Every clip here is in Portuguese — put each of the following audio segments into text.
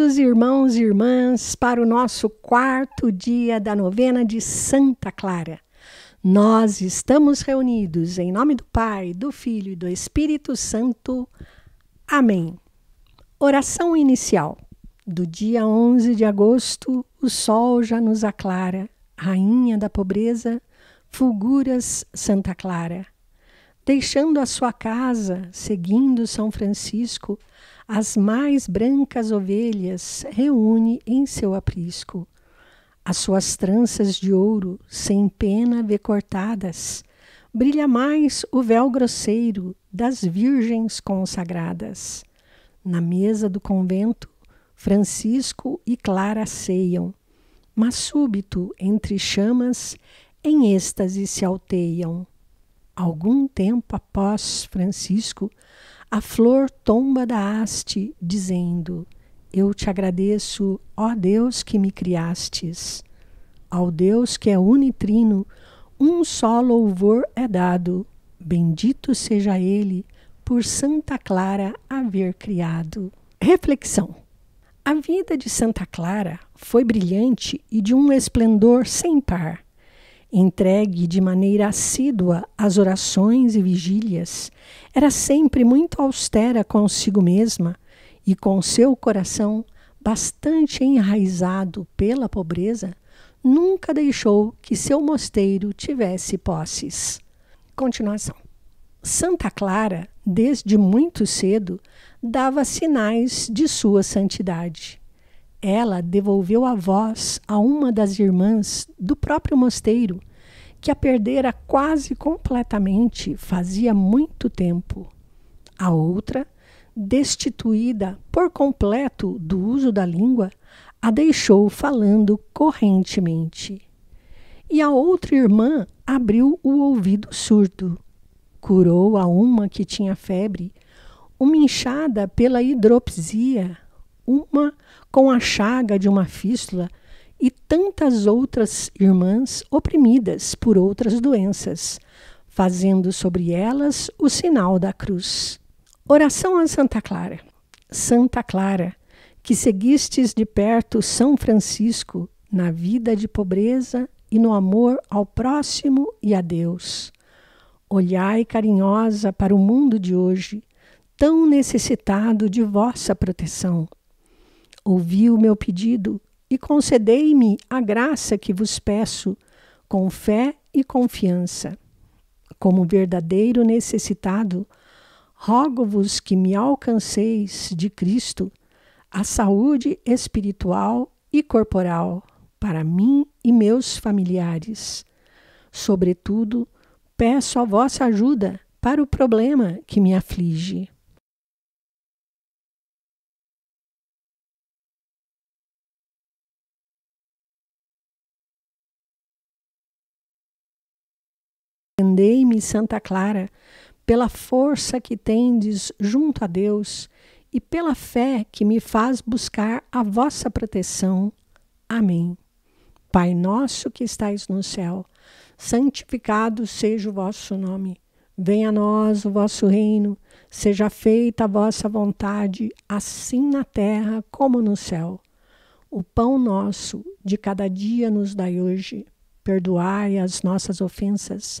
Bem-vindos, irmãos e irmãs, para o nosso quarto dia da novena de Santa Clara. Nós estamos reunidos em nome do Pai, do Filho e do Espírito Santo. Amém. Oração inicial. Do dia 11 de agosto, o sol já nos aclara, Rainha da pobreza, fulguras Santa Clara deixando a sua casa, seguindo São Francisco, as mais brancas ovelhas reúne em seu aprisco. As suas tranças de ouro, sem pena vê cortadas, brilha mais o véu grosseiro das virgens consagradas. Na mesa do convento, Francisco e Clara ceiam, mas súbito, entre chamas, em êxtase se alteiam. Algum tempo após Francisco, a flor tomba da haste, dizendo: Eu te agradeço, ó Deus que me criastes. Ao Deus que é unitrino, um só louvor é dado. Bendito seja ele por Santa Clara haver criado. Reflexão: A vida de Santa Clara foi brilhante e de um esplendor sem par Entregue de maneira assídua às orações e vigílias, era sempre muito austera consigo mesma e com seu coração bastante enraizado pela pobreza, nunca deixou que seu mosteiro tivesse posses. Continuação. Santa Clara, desde muito cedo, dava sinais de sua santidade. Ela devolveu a voz a uma das irmãs do próprio mosteiro, que a perdera quase completamente fazia muito tempo. A outra, destituída por completo do uso da língua, a deixou falando correntemente. E a outra irmã abriu o ouvido surdo. Curou a uma que tinha febre, uma inchada pela hidropsia, uma com a chaga de uma fístula e tantas outras irmãs oprimidas por outras doenças, fazendo sobre elas o sinal da cruz. Oração a Santa Clara. Santa Clara, que seguistes de perto São Francisco na vida de pobreza e no amor ao próximo e a Deus. Olhai carinhosa para o mundo de hoje, tão necessitado de vossa proteção ouvi o meu pedido e concedei-me a graça que vos peço, com fé e confiança. Como verdadeiro necessitado, rogo-vos que me alcanceis de Cristo a saúde espiritual e corporal para mim e meus familiares. Sobretudo, peço a vossa ajuda para o problema que me aflige. Defendei-me, Santa Clara, pela força que tendes junto a Deus e pela fé que me faz buscar a vossa proteção. Amém. Pai nosso que estais no céu, santificado seja o vosso nome. Venha a nós o vosso reino, seja feita a vossa vontade, assim na terra como no céu. O pão nosso de cada dia nos dai hoje. Perdoai as nossas ofensas,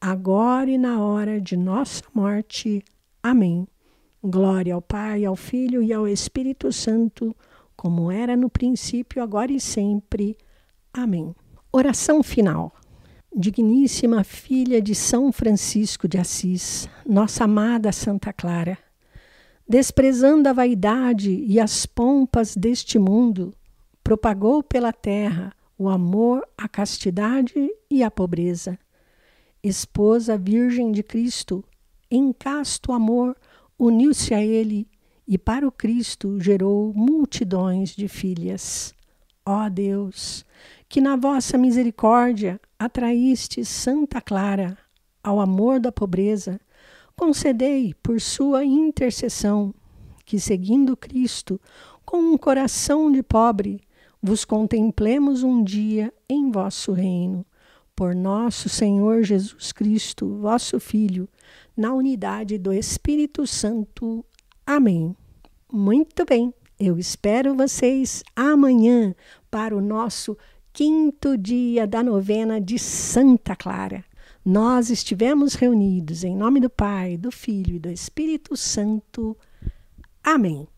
agora e na hora de nossa morte. Amém. Glória ao Pai, ao Filho e ao Espírito Santo, como era no princípio, agora e sempre. Amém. Oração final. Digníssima filha de São Francisco de Assis, nossa amada Santa Clara, desprezando a vaidade e as pompas deste mundo, propagou pela terra o amor a castidade e a pobreza esposa virgem de Cristo, em casto amor, uniu-se a ele e para o Cristo gerou multidões de filhas. Ó Deus, que na vossa misericórdia atraíste Santa Clara ao amor da pobreza, concedei por sua intercessão que, seguindo Cristo, com um coração de pobre, vos contemplemos um dia em vosso reino por nosso Senhor Jesus Cristo, vosso Filho, na unidade do Espírito Santo. Amém. Muito bem, eu espero vocês amanhã para o nosso quinto dia da novena de Santa Clara. Nós estivemos reunidos em nome do Pai, do Filho e do Espírito Santo. Amém.